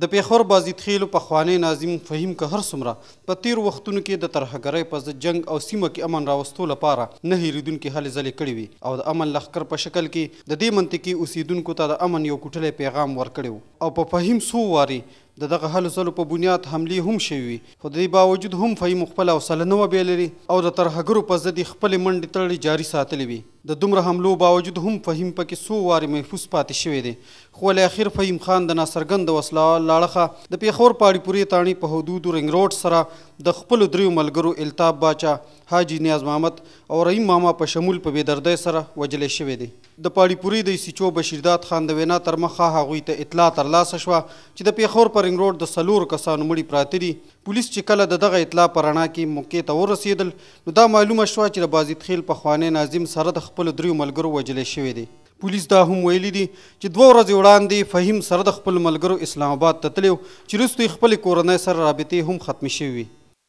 د پیښور بازیتخیلو په خوانی ناظم فهیم که هر څومره په تیر وختونو کې د ترهګرۍ په ضد جنگ او سیمه کې امن راوستو لپاره نه هیریدونکې هلې ځلې کړې وي او د امن لښکر په شکل کې د دې منطقې اوسیدونکو ته د امن یو کوټلی پیغام ورکړی او په فهیم څو واري د دغه هلو ځلو په بنیاد حملې هم شوي وي خو د دې باوجود هم فهیم خپله حوصله نه وه بیا لري او د ترهګرو په ضد یې خپلې منډې تړلې جاري ساتلې وي د دومره حملو باوجود هم فهیم پکې سو واري محفوظ پاتې شوی دی خو ول اخر فهیم خان د ناصرګند وسله لاړخه د پیښور پاړی پوری تانی په حدودو رنګ روډ سره د خپل دریو ملګرو التاب باچا حاجی نیاز محمد او رحیم ماما په شمول په بدردۍ سره وجل شوی دی د پاړی پوری د سچو بشیرداد خان د وینا تر مخه هغوی ته اطلاع ترلاسه شوه چې د پیښور پر رنګ روډ د سلور کسانو مړي پراته دي پولیس چې کله د دغه اطلاع پرانا کې موقع ته ورسېدل نو دا معلومه شوه چې د بازیت خیل په خوانې ناظم سره د خپل دریو ملګرو وجلې شوې دي پولیس دا هم ویلي دي چې دوه ورځې وړاندې فهیم سره د خپل ملګرو اسلام آباد ته تللی چې وروسته خپل کورنۍ سره رابطې هم ختمې شوې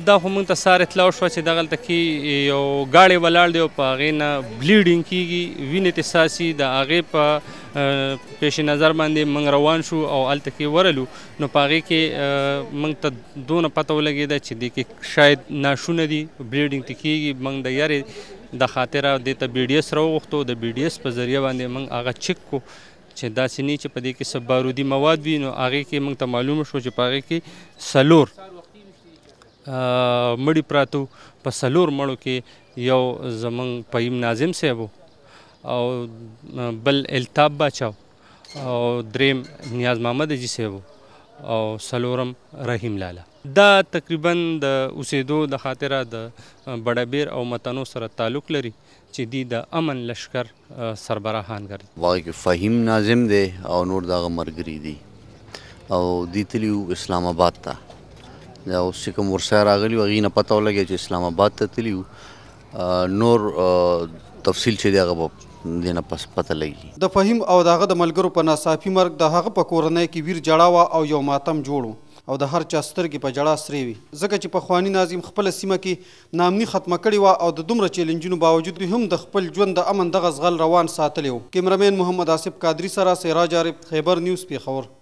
دا خو موږ ته ساره اطلاع شوه چې دغلته کې یو ګاډی ولاړ دی او په هغې نه بلیډینګ کېږي وینې تساسي د هغې په پیش نظر باندې موږ روان شو او هلته کې ورلو نو په هغې کې موږ ته دونه پته ولګېده چې دې کې شاید ناشونه دي بلیډینګ ته کېږي موږ د یارې د خاطر د ته بي ډي اس راوغښتو د بي ډي اس په ذریعہ باندې موږ هغه چک کو چې دا سینې چې په دې کې سب بارودي مواد وي نو هغه کې موږ ته معلوم شو چې پاره کې سلور مړی پراتو په سلور مړو کې یو زمنګ پیم ناظم صاحب او بل التاب بچاو او دریم نیاز محمد جی صاحب او سلورم رحیم لاله دا تقریبا د اوسېدو د خاطره د بډابیر او متنو سره تعلق لري چې دی د امن لشکر سربراهان ګرځي واقعي فهیم ناظم دی او نور دغه مرګري دی او دی تلیو اسلام آباد ته دا اوس چې کوم ورسره راغلی هغې نه پته ولګی چې اسلام آباد ته تلیو نور تفصیل چې دی هغه به دینه پس پته لګي د فهیم او داغه د ملګرو په ناصافي مرګ د هغه په کورنۍ کې ویر جړاوه او یو ماتم جوړو او د هر چا سترګې په جړه سرې وي ځکه چې پخوانی ناظم خپل سیمه کې نامني ختمه کړې وه او د دومره چیلنجونو باوجود هم د خپل ژوند د امن دغه زغل روان ساتلی و کیمرمین محمد آصف قادری سره سراج عارف خیبر نیوز پیښور